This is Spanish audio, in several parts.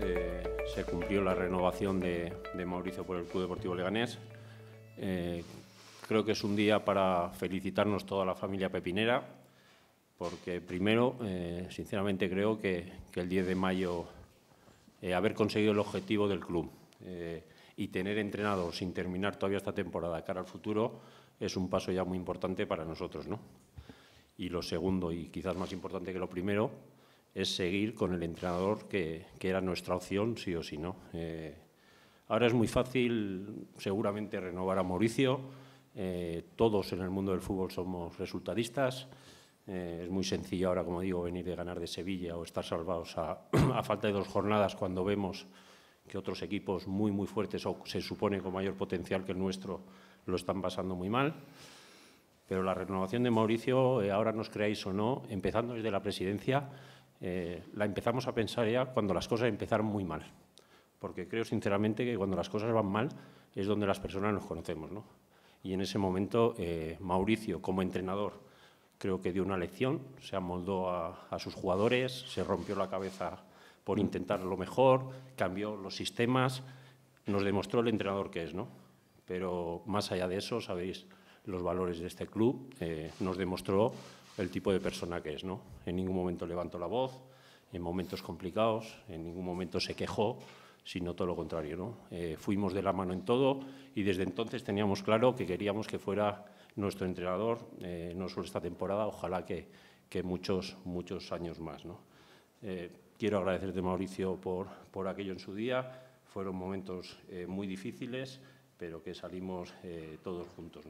Eh, se cumplió la renovación de, Mauricio por el Club Deportivo Leganés. Eh, creo que es un día para felicitarnos toda la familia pepinera, porque primero, eh, sinceramente creo que, el 10 de mayo haber conseguido el objetivo del club y tener entrenado sin terminar todavía esta temporada cara al futuro es un paso ya muy importante para nosotros. ¿no? Y lo segundo, y quizás más importante que lo primero, es seguir con el entrenador que, era nuestra opción, sí o sí, ¿no? Eh, ahora es muy fácil seguramente renovar a Mauricio, eh, todos en el mundo del fútbol somos resultadistas, eh, es muy sencillo ahora, como digo, venir de ganar de Sevilla o estar salvados a, falta de dos jornadas cuando vemos que otros equipos muy, muy fuertes o se supone con mayor potencial que el nuestro lo están pasando muy mal. Pero la renovación de Mauricio, ahora nos creáis o no, empezando desde la presidencia, eh, la empezamos a pensar ya cuando las cosas empezaron muy mal. Porque creo sinceramente que cuando las cosas van mal es donde las personas nos conocemos. ¿no? Y en ese momento eh, Mauricio, como entrenador, creo que dio una lección, se amoldó a, sus jugadores, se rompió la cabeza por intentar lo mejor, cambió los sistemas, nos demostró el entrenador que es, ¿no? Pero más allá de eso, sabéis los valores de este club, eh, nos demostró el tipo de persona que es. ¿no? En ningún momento levantó la voz, en momentos complicados, en ningún momento se quejó, sino todo lo contrario. Eh, fuimos de la mano en todo y desde entonces teníamos claro que queríamos que fuera nuestro entrenador, eh, no solo esta temporada, ojalá que, muchos, muchos años más. ¿no? Eh, quiero agradecerte, Mauricio, por, por aquello en su día. Fueron momentos muy difíciles, pero que salimos todos juntos.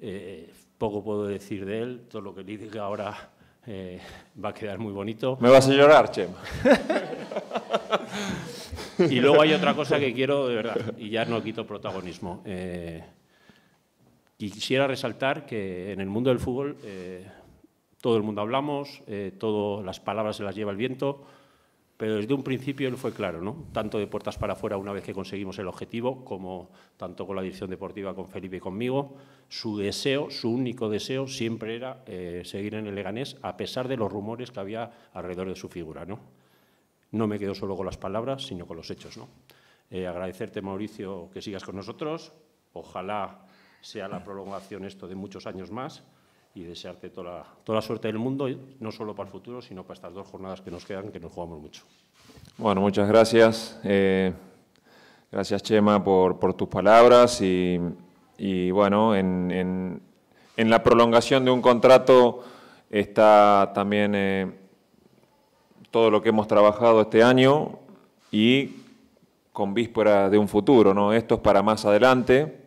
Eh, poco puedo decir de él, todo lo que le diga ahora eh, va a quedar muy bonito. Me vas a llorar, Chema. y luego hay otra cosa que quiero, de verdad, y ya no quito protagonismo. Eh, quisiera resaltar que en el mundo del fútbol todo el mundo hablamos, todas las palabras se las lleva el viento, pero desde un principio él fue claro, tanto de puertas para afuera una vez que conseguimos el objetivo, como tanto con la dirección deportiva, con Felipe y conmigo, su deseo, su único deseo siempre era eh, seguir en el Leganés a pesar de los rumores que había alrededor de su figura. No, me quedo solo con las palabras, sino con los hechos. Eh, agradecerte, Mauricio, que sigas con nosotros. Ojalá sea la prolongación esto de muchos años más y desearte toda la, toda suerte del mundo, no solo para el futuro, sino para estas dos jornadas que nos quedan, que nos jugamos mucho. Bueno, muchas gracias. Eh, gracias, Chema, por, tus palabras y, bueno, en, la prolongación de un contrato está también eh, todo lo que hemos trabajado este año y con víspera de un futuro, ¿no? Esto es para más adelante,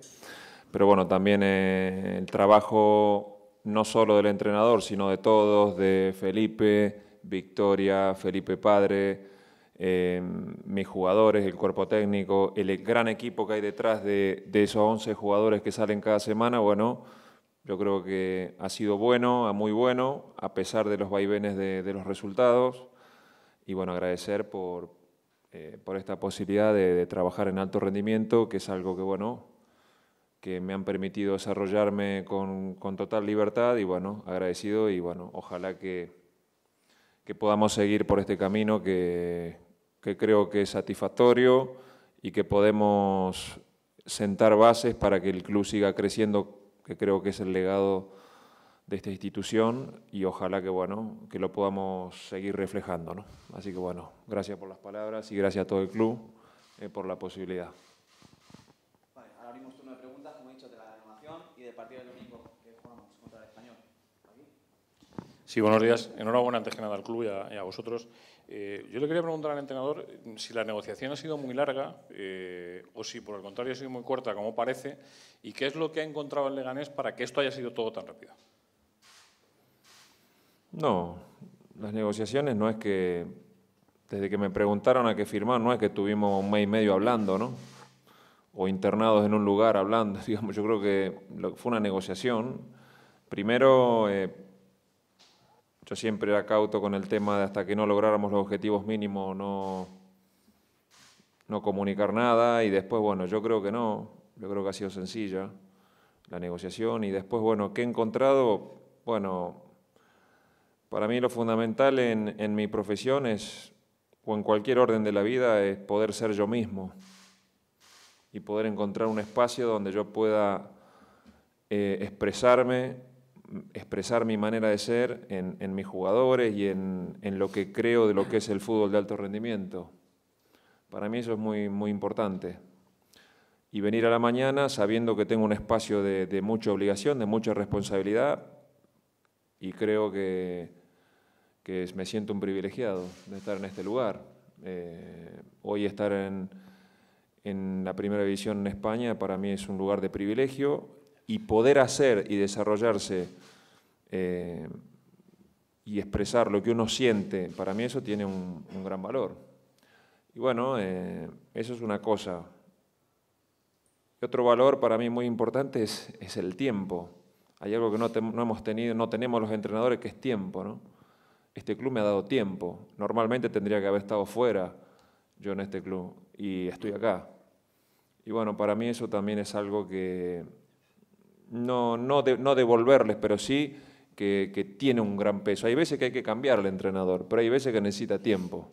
pero bueno, también eh, el trabajo no solo del entrenador, sino de todos, de Felipe, Victoria, Felipe Padre, em, mis jugadores, el cuerpo técnico, el gran equipo que hay detrás de, esos 11 jugadores que salen cada semana, bueno, yo creo que ha sido bueno, muy bueno, a pesar de los vaivenes de, los resultados. Y bueno, agradecer por, eh, por esta posibilidad de trabajar en alto rendimiento, que es algo que, bueno, que me han permitido desarrollarme con, con, total libertad y bueno, agradecido y bueno, ojalá que, que podamos seguir por este camino que, que, creo que es satisfactorio y que podemos sentar bases para que el club siga creciendo, que creo que es el legado de esta institución y ojalá que bueno, que lo podamos seguir reflejando. ¿no? Así que bueno, gracias por las palabras y gracias a todo el club eh, por la posibilidad. que jugamos contra el español. Sí, buenos días. Enhorabuena antes que nada al club y a, vosotros. Eh, yo le quería preguntar al entrenador eh, si la negociación ha sido muy larga eh, o si por el contrario ha sido muy corta, como parece, y qué es lo que ha encontrado el Leganés para que esto haya sido todo tan rápido. No, las negociaciones no es que, desde que me preguntaron a qué firmar, no es que tuvimos un mes y medio hablando, ¿no? o internados en un lugar hablando, digamos, yo creo que fue una negociación. Primero, eh, yo siempre era cauto con el tema de hasta que no lográramos los objetivos mínimos no, no comunicar nada y después, bueno, yo creo que no, yo creo que ha sido sencilla la negociación y después, bueno, ¿qué he encontrado? Bueno, para mí lo fundamental en, en mi profesión es, o en cualquier orden de la vida, es poder ser yo mismo y poder encontrar un espacio donde yo pueda eh, expresarme, expresar mi manera de ser en, mis jugadores y en, lo que creo de lo que es el fútbol de alto rendimiento. Para mí eso es muy, muy importante. Y venir a la mañana sabiendo que tengo un espacio de, mucha obligación, de mucha responsabilidad, y creo que, me siento un privilegiado de estar en este lugar. Eh, hoy estar en, en la primera división en España para mí es un lugar de privilegio y poder hacer y desarrollarse eh, y expresar lo que uno siente, para mí eso tiene un, gran valor. Y bueno, eh, eso es una cosa. Y otro valor para mí muy importante es, el tiempo. Hay algo que no, no, hemos tenido, no tenemos los entrenadores, que es tiempo. Este club me ha dado tiempo. Normalmente tendría que haber estado fuera yo en este club y estoy acá. Y bueno, para mí eso también es algo que no, no, no devolverles, pero sí que, tiene un gran peso. Hay veces que hay que cambiar el entrenador, pero hay veces que necesita tiempo.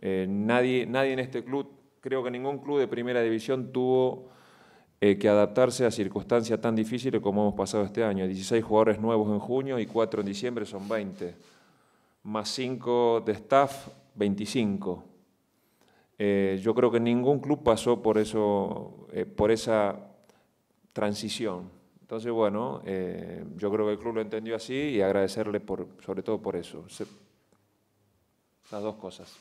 Eh, nadie, nadie en este club, creo que ningún club de primera división tuvo eh, que adaptarse a circunstancias tan difíciles como hemos pasado este año. 16 jugadores nuevos en junio y 4 en diciembre son 20, más 5 de staff, 25 eh, yo creo que ningún club pasó por, eso, eh, por esa transición. Entonces, bueno, eh, yo creo que el club lo entendió así y agradecerle por, sobre todo por eso. las dos cosas.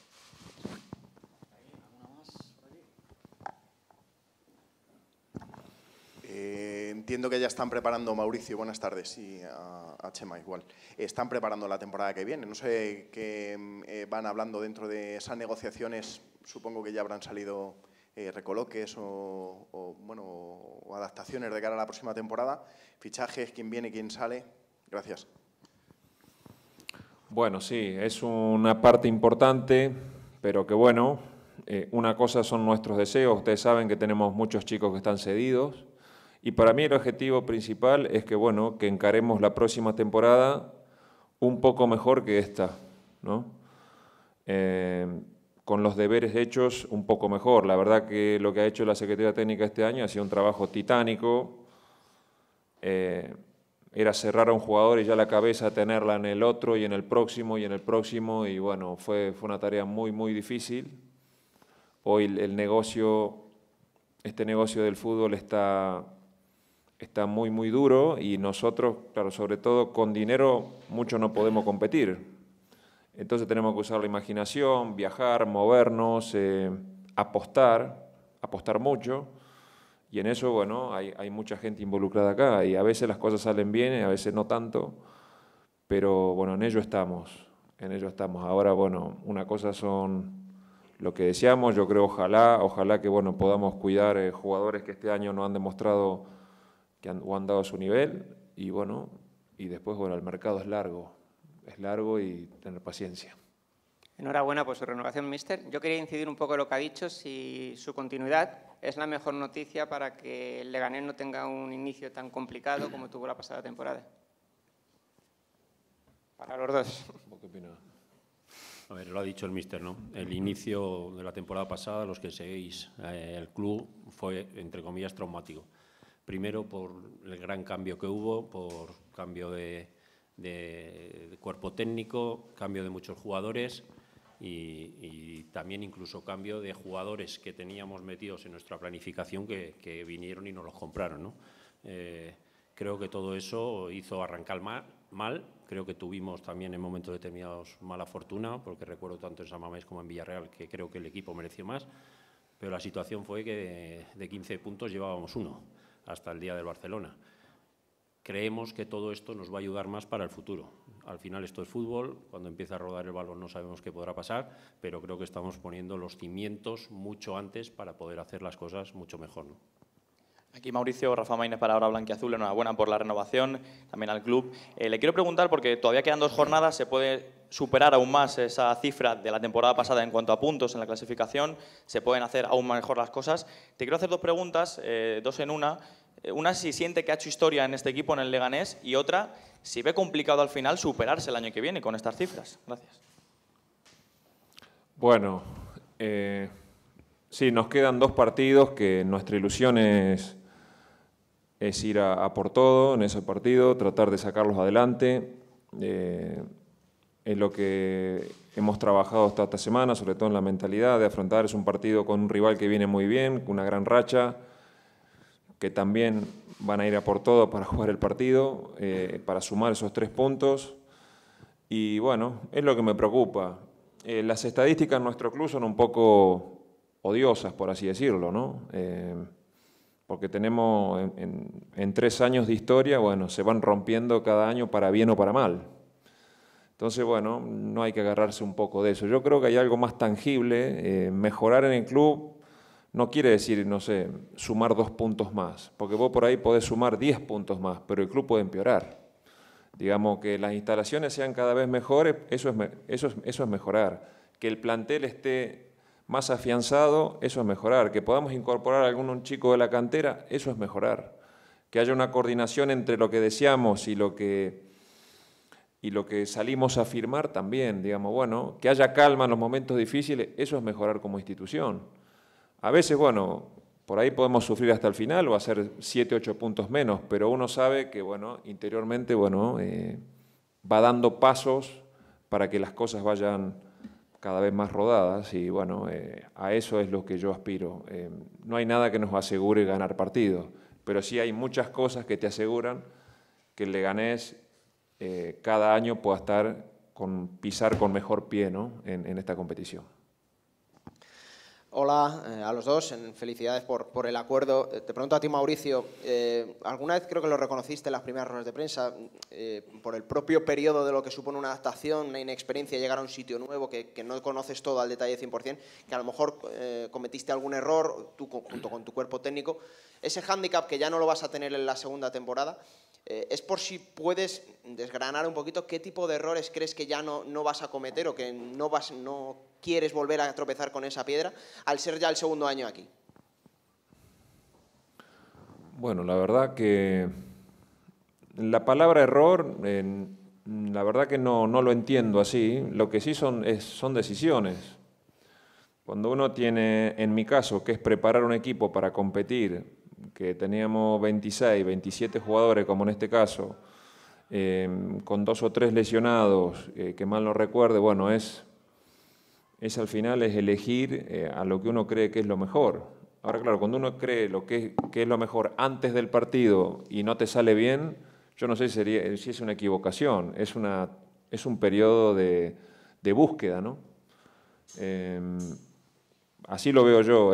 Eh, entiendo que ya están preparando, Mauricio, buenas tardes, y a, Chema igual. Están preparando la temporada que viene. No sé qué eh, van hablando dentro de esas negociaciones. Supongo que ya habrán salido eh, recoloques o, bueno, adaptaciones de cara a la próxima temporada. Fichajes, quién viene, quién sale. Gracias. Bueno, sí, es una parte importante, pero que bueno, una cosa son nuestros deseos. Ustedes saben que tenemos muchos chicos que están cedidos, y para mí el objetivo principal es que, bueno, que encaremos la próxima temporada un poco mejor que esta, eh, con los deberes hechos un poco mejor. La verdad que lo que ha hecho la Secretaría Técnica este año ha sido un trabajo titánico. Eh, era cerrar a un jugador y ya la cabeza tenerla en el otro y en el próximo y en el próximo. Y bueno, fue, fue una tarea muy, muy difícil. Hoy el negocio, este negocio del fútbol está está muy, muy duro y nosotros, claro, sobre todo con dinero mucho no podemos competir. Entonces tenemos que usar la imaginación, viajar, movernos, eh, apostar, apostar mucho. Y en eso, bueno, hay, mucha gente involucrada acá y a veces las cosas salen bien, y a veces no tanto, pero bueno, en ello estamos, en ello estamos. Ahora, bueno, una cosa son lo que deseamos, yo creo, ojalá, ojalá que, bueno, podamos cuidar eh, jugadores que este año no han demostrado que han, o han dado su nivel y bueno, y después, bueno, el mercado es largo, es largo y tener paciencia. Enhorabuena por su renovación, mister. Yo quería incidir un poco en lo que ha dicho, si su continuidad es la mejor noticia para que el Leganés no tenga un inicio tan complicado como tuvo la pasada temporada. Para los dos. ¿Qué A ver, lo ha dicho el mister, ¿no? El inicio de la temporada pasada, los que seguís eh, el club, fue, entre comillas, traumático. Primero por el gran cambio que hubo, por cambio de, cuerpo técnico, cambio de muchos jugadores y, también incluso cambio de jugadores que teníamos metidos en nuestra planificación que, vinieron y nos los compraron. Eh, creo que todo eso hizo arrancar mal, Creo que tuvimos también en momentos determinados mala fortuna, porque recuerdo tanto en San Mamés como en Villarreal que creo que el equipo mereció más, pero la situación fue que de, de 15 puntos llevábamos uno hasta el día del Barcelona. Creemos que todo esto nos va a ayudar más para el futuro. Al final esto es fútbol, cuando empieza a rodar el balón no sabemos qué podrá pasar, pero creo que estamos poniendo los cimientos mucho antes para poder hacer las cosas mucho mejor. Aquí Mauricio, Rafa Maínez para Ahora Blanquiazul, enhorabuena por la renovación, también al club. Eh, le quiero preguntar, porque todavía quedan dos jornadas, se puede superar aún más esa cifra de la temporada pasada en cuanto a puntos en la clasificación, se pueden hacer aún mejor las cosas. Te quiero hacer dos preguntas, eh, dos en una. Eh, una si siente que ha hecho historia en este equipo, en el Leganés, y otra si ve complicado al final superarse el año que viene con estas cifras. Gracias. Bueno, eh, sí, nos quedan dos partidos que nuestra ilusión es, es ir a, por todo en ese partido, tratar de sacarlos adelante. Es lo que hemos trabajado hasta esta semana, sobre todo en la mentalidad de afrontar. Es un partido con un rival que viene muy bien, con una gran racha, que también van a ir a por todo para jugar el partido, eh, para sumar esos tres puntos. Y bueno, es lo que me preocupa. Eh, las estadísticas en nuestro club son un poco odiosas, por así decirlo, ¿no? Eh, porque tenemos en tres años de historia, bueno, se van rompiendo cada año para bien o para mal. Entonces, bueno, no hay que agarrarse un poco de eso. Yo creo que hay algo más tangible. Eh, mejorar en el club no quiere decir, no sé, sumar dos puntos más, porque vos por ahí podés sumar diez puntos más, pero el club puede empeorar. Digamos que las instalaciones sean cada vez mejores, eso es, eso eso es mejorar. Que el plantel esté más afianzado, eso es mejorar. Que podamos incorporar a algún chico de la cantera, eso es mejorar. Que haya una coordinación entre lo que deseamos y lo que y lo que salimos a afirmar también, digamos, bueno, que haya calma en los momentos difíciles, eso es mejorar como institución. A veces, bueno, por ahí podemos sufrir hasta el final o hacer 7, 8 puntos menos, pero uno sabe que, bueno, interiormente, bueno, eh, va dando pasos para que las cosas vayan cada vez más rodadas y, bueno, eh, a eso es lo que yo aspiro. Eh, no hay nada que nos asegure ganar partidos, pero sí hay muchas cosas que te aseguran que le ganés eh, cada año pueda estar con, pisar con mejor pie ¿no? en, esta competición. Hola eh, a los dos, felicidades por, el acuerdo. Eh, te pregunto a ti, Mauricio, alguna vez creo que lo reconociste en las primeras ruedas de prensa, por el propio periodo de lo que supone una adaptación, una inexperiencia, llegar a un sitio nuevo que, no conoces todo al detalle 100%, que a lo mejor cometiste algún error, tú junto con tu cuerpo técnico, ese hándicap que ya no lo vas a tener en la segunda temporada, eh, es por si puedes desgranar un poquito qué tipo de errores crees que ya no, vas a cometer o que no, vas, no quieres volver a tropezar con esa piedra al ser ya el segundo año aquí. Bueno, la verdad que la palabra error, la verdad que no, no, lo entiendo así. Lo que sí son, son decisiones. Cuando uno tiene, en mi caso, que es preparar un equipo para competir que teníamos 26, 27 jugadores, como en este caso, eh, con dos o tres lesionados, eh, que mal no recuerde, bueno, es, es al final es elegir eh, a lo que uno cree que es lo mejor. Ahora, claro, cuando uno cree lo que es, que es lo mejor antes del partido y no te sale bien, yo no sé si, sería, si es una equivocación, es, una, es un periodo de, de búsqueda, ¿no? así lo veo yo.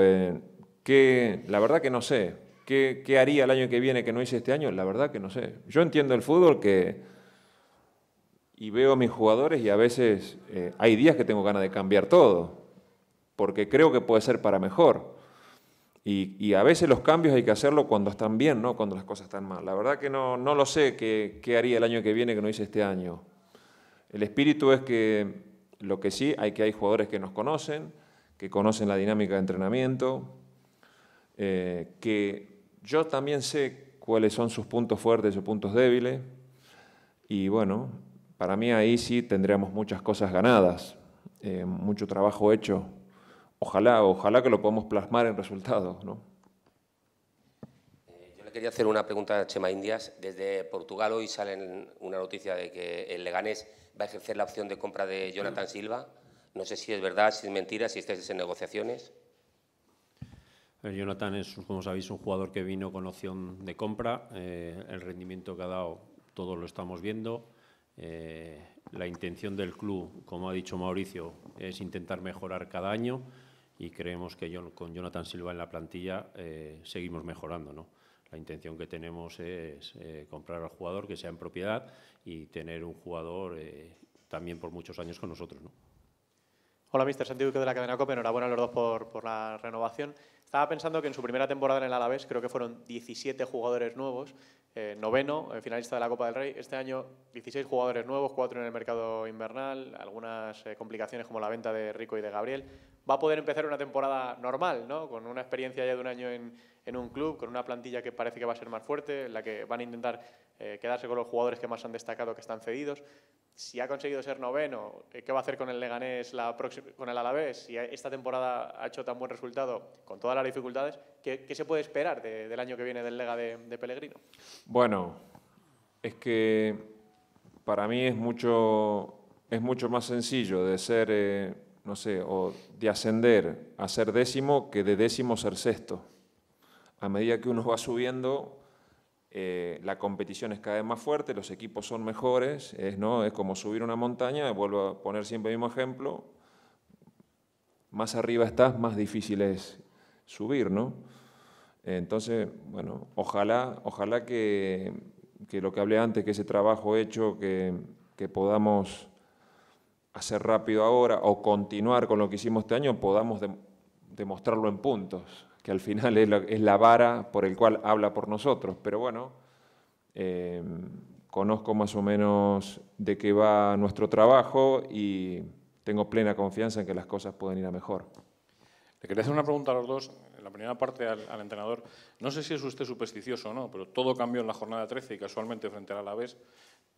que la verdad que no sé, ¿Qué, haría el año que viene que no hice este año? La verdad que no sé. Yo entiendo el fútbol que, y veo a mis jugadores y a veces eh, hay días que tengo ganas de cambiar todo, porque creo que puede ser para mejor. Y, a veces los cambios hay que hacerlo cuando están bien, no cuando las cosas están mal. La verdad que no, lo sé qué, haría el año que viene que no hice este año. El espíritu es que lo que sí hay que hay jugadores que nos conocen, que conocen la dinámica de entrenamiento, eh, que yo también sé cuáles son sus puntos fuertes, sus puntos débiles, y bueno, para mí ahí sí tendríamos muchas cosas ganadas, eh, mucho trabajo hecho. Ojalá, ojalá que lo podamos plasmar en resultados, ¿no? Eh, yo le quería hacer una pregunta a Chema Indias. Desde Portugal hoy sale una noticia de que el Leganés va a ejercer la opción de compra de Jonathan Silva. No sé si es verdad, si es mentira, si estás en negociaciones. Eh, Jonathan es, como sabéis, un jugador que vino con opción de compra. Eh, el rendimiento que ha dado, todos lo estamos viendo. Eh, la intención del club, como ha dicho Mauricio, es intentar mejorar cada año y creemos que con Jonathan Silva en la plantilla seguimos mejorando. ¿no? La intención que tenemos es comprar al jugador que sea en propiedad y tener un jugador también por muchos años con nosotros. ¿no? Hola, Mr. Santiago de la cadena Copa. Enhorabuena a los dos por, la renovación. Estaba pensando que en su primera temporada en el Alavés creo que fueron 17 jugadores nuevos, eh, noveno, eh, finalista de la Copa del Rey. Este año 16 jugadores nuevos, cuatro en el mercado invernal, algunas eh, complicaciones como la venta de Rico y de Gabriel. Va a poder empezar una temporada normal, ¿no? Con una experiencia ya de un año en, en un club con una plantilla que parece que va a ser más fuerte, en la que van a intentar eh, quedarse con los jugadores que más han destacado, que están cedidos. Si ha conseguido ser noveno, eh, ¿qué va a hacer con el Leganés la con el Alavés? Si esta temporada ha hecho tan buen resultado, con todas las dificultades, ¿qué, se puede esperar del año que viene del Lega de, de Pellegrino? Bueno, es que para mí es mucho, es mucho más sencillo de ser, eh, no sé, o de ascender a ser décimo que de décimo ser sexto a medida que uno va subiendo, eh, la competición es cada vez más fuerte, los equipos son mejores, es, ¿no? es como subir una montaña, vuelvo a poner siempre el mismo ejemplo, más arriba estás, más difícil es subir, ¿no? Entonces, bueno, ojalá, ojalá que, lo que hablé antes, que ese trabajo hecho, que, podamos hacer rápido ahora o continuar con lo que hicimos este año, podamos demostrarlo en puntos que al final es la, vara por el cual habla por nosotros. Pero bueno, eh, conozco más o menos de qué va nuestro trabajo y tengo plena confianza en que las cosas pueden ir a mejor. Le quería hacer una pregunta a los dos, en la primera parte al, entrenador. No sé si es usted supersticioso o no, pero todo cambió en la jornada 13 y casualmente frente a la Alavés.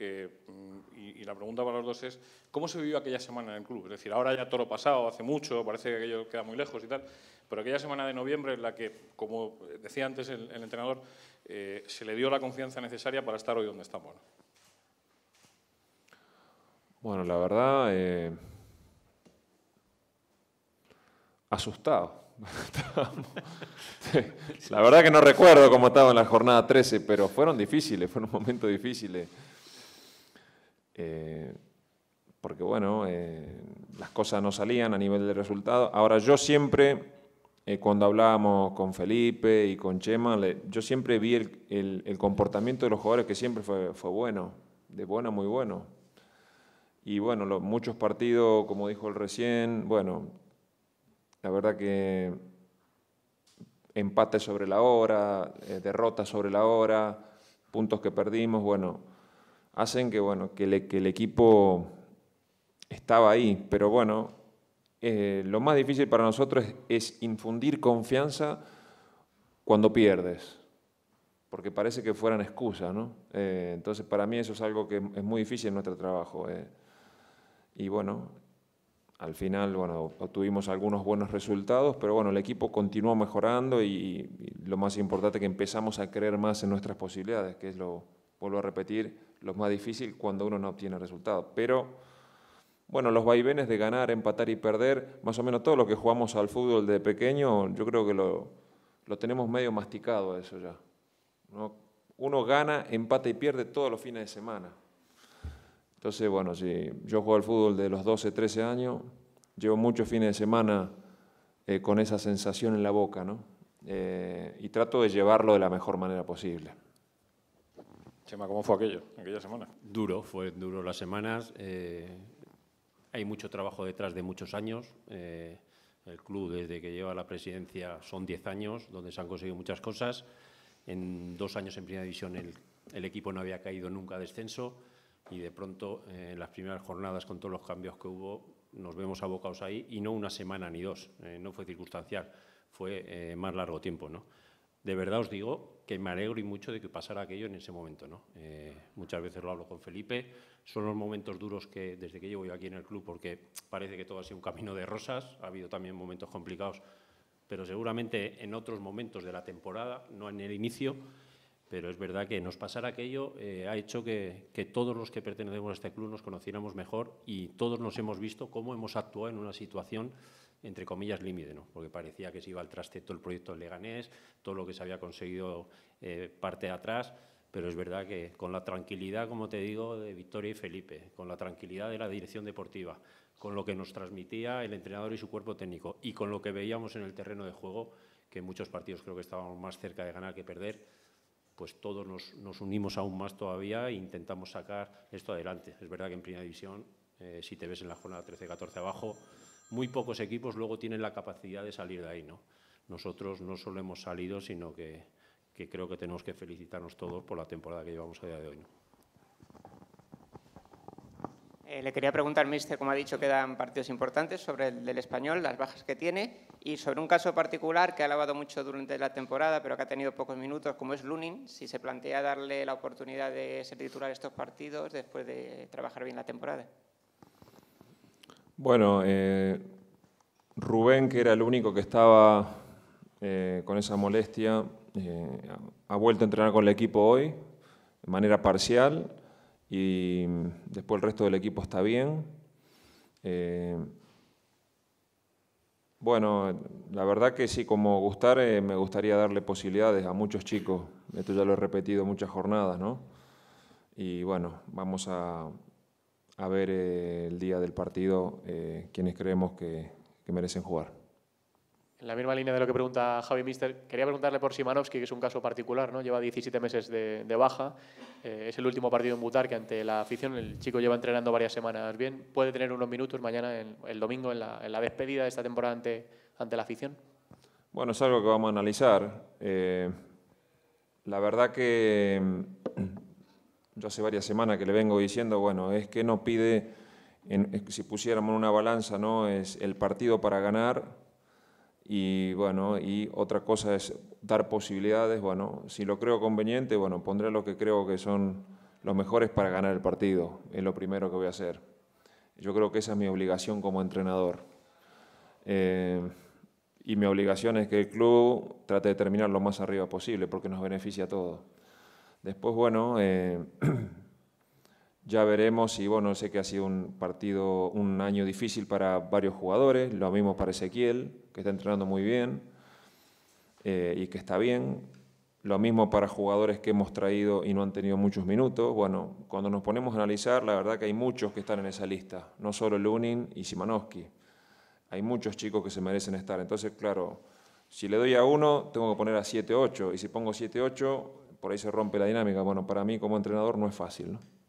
Mm, y, la pregunta para los dos es, ¿cómo se vivió aquella semana en el club? Es decir, ahora ya todo lo pasado, hace mucho, parece que aquello queda muy lejos y tal, pero aquella semana de noviembre en la que, como decía antes el, entrenador, eh, se le dio la confianza necesaria para estar hoy donde estamos. Bueno, la verdad, eh, asustado. la verdad que no recuerdo cómo estaba en la jornada 13, pero fueron difíciles, fueron momentos difíciles. Eh, porque bueno, eh, las cosas no salían a nivel de resultado. Ahora yo siempre, eh, cuando hablábamos con Felipe y con Chema, yo siempre vi el, comportamiento de los jugadores que siempre fue, fue bueno, de bueno muy bueno. Y bueno, los, muchos partidos, como dijo el recién, bueno, la verdad que empate sobre la hora, derrota sobre la hora, puntos que perdimos, bueno hacen que, bueno, que, el equipo estaba ahí. Pero bueno, eh, lo más difícil para nosotros es, infundir confianza cuando pierdes, porque parece que fueran excusas, ¿no? Eh, entonces para mí eso es algo que es muy difícil en nuestro trabajo. Eh. Y bueno, al final, bueno, obtuvimos algunos buenos resultados, pero bueno, el equipo continuó mejorando y, y lo más importante es que empezamos a creer más en nuestras posibilidades, que es lo, vuelvo a repetir, lo más difícil cuando uno no obtiene resultados. Pero, bueno, los vaivenes de ganar, empatar y perder, más o menos todo lo que jugamos al fútbol de pequeño, yo creo que lo, tenemos medio masticado eso ya. Uno gana, empata y pierde todos los fines de semana. Entonces, bueno, si yo juego al fútbol de los 12, 13 años, llevo muchos fines de semana eh, con esa sensación en la boca, ¿no? Eh, y trato de llevarlo de la mejor manera posible. ¿cómo fue aquello, aquella semana? Duro, fue duro las semanas. Eh, hay mucho trabajo detrás de muchos años. Eh, el club, desde que lleva la presidencia, son 10 años, donde se han conseguido muchas cosas. En dos años en primera división el, equipo no había caído nunca a descenso y de pronto eh, en las primeras jornadas con todos los cambios que hubo nos vemos abocados ahí y no una semana ni dos, no fue circunstancial, fue más largo tiempo. ¿no? de verdad os digo que me alegro y mucho de que pasara aquello en ese momento. ¿no? Eh, muchas veces lo hablo con Felipe, son los momentos duros que desde que llevo yo aquí en el club, porque parece que todo ha sido un camino de rosas, ha habido también momentos complicados, pero seguramente en otros momentos de la temporada, no en el inicio, pero es verdad que nos pasar aquello eh, ha hecho que, todos los que pertenecemos a este club nos conociéramos mejor y todos nos hemos visto cómo hemos actuado en una situación entre comillas, límite, ¿no? porque parecía que se iba al traste todo el proyecto Leganés, todo lo que se había conseguido eh, parte de atrás, pero es verdad que con la tranquilidad, como te digo, de Victoria y Felipe, con la tranquilidad de la dirección deportiva, con lo que nos transmitía el entrenador y su cuerpo técnico y con lo que veíamos en el terreno de juego, que en muchos partidos creo que estábamos más cerca de ganar que perder, pues todos nos, unimos aún más todavía e intentamos sacar esto adelante. Es verdad que en primera división, eh, si te ves en la jornada 13-14 abajo, muy pocos equipos luego tienen la capacidad de salir de ahí, ¿no? Nosotros no solo hemos salido, sino que, creo que tenemos que felicitarnos todos por la temporada que llevamos a día de hoy. Eh, le quería preguntar, Mister, como ha dicho, que quedan partidos importantes sobre el del español, las bajas que tiene, y sobre un caso particular que ha lavado mucho durante la temporada, pero que ha tenido pocos minutos, como es Lunin, si se plantea darle la oportunidad de ser titular estos partidos después de trabajar bien la temporada. Bueno, eh, Rubén, que era el único que estaba eh, con esa molestia, eh, ha vuelto a entrenar con el equipo hoy, de manera parcial, y después el resto del equipo está bien. bueno, la verdad que sí, como gustar, me gustaría darle posibilidades a muchos chicos. Esto ya lo he repetido muchas jornadas, ¿no? Y bueno, vamos a, a ver eh, el día del partido eh, quienes creemos que, merecen jugar. En la misma línea de lo que pregunta Javi Mister, quería preguntarle por Simanovski, que es un caso particular, ¿no? lleva 17 meses de, baja, eh, es el último partido en Butar que ante la afición, el chico lleva entrenando varias semanas bien, puede tener unos minutos mañana, el domingo, en la, despedida de esta temporada ante, ante la afición. Bueno, es algo que vamos a analizar. la verdad que yo hace varias semanas que le vengo diciendo, bueno, es que no pide, si pusiéramos una balanza, ¿no? Es el partido para ganar y, bueno, y otra cosa es dar posibilidades, bueno, si lo creo conveniente, bueno, pondré lo que creo que son los mejores para ganar el partido, es lo primero que voy a hacer. Yo creo que esa es mi obligación como entrenador. Eh, y mi obligación es que el club trate de terminar lo más arriba posible, porque nos beneficia a todos. Después, bueno, eh, ya veremos y bueno, sé que ha sido un partido, un año difícil para varios jugadores, lo mismo para Ezequiel, que está entrenando muy bien eh, y que está bien. Lo mismo para jugadores que hemos traído y no han tenido muchos minutos. Bueno, cuando nos ponemos a analizar, la verdad que hay muchos que están en esa lista, no solo Lunin y Simanowski. Hay muchos chicos que se merecen estar. Entonces, claro, si le doy a uno, tengo que poner a 7-8. Y si pongo 7-8, por ahí se rompe la dinámica. Bueno, para mí como entrenador no es fácil. ¿no?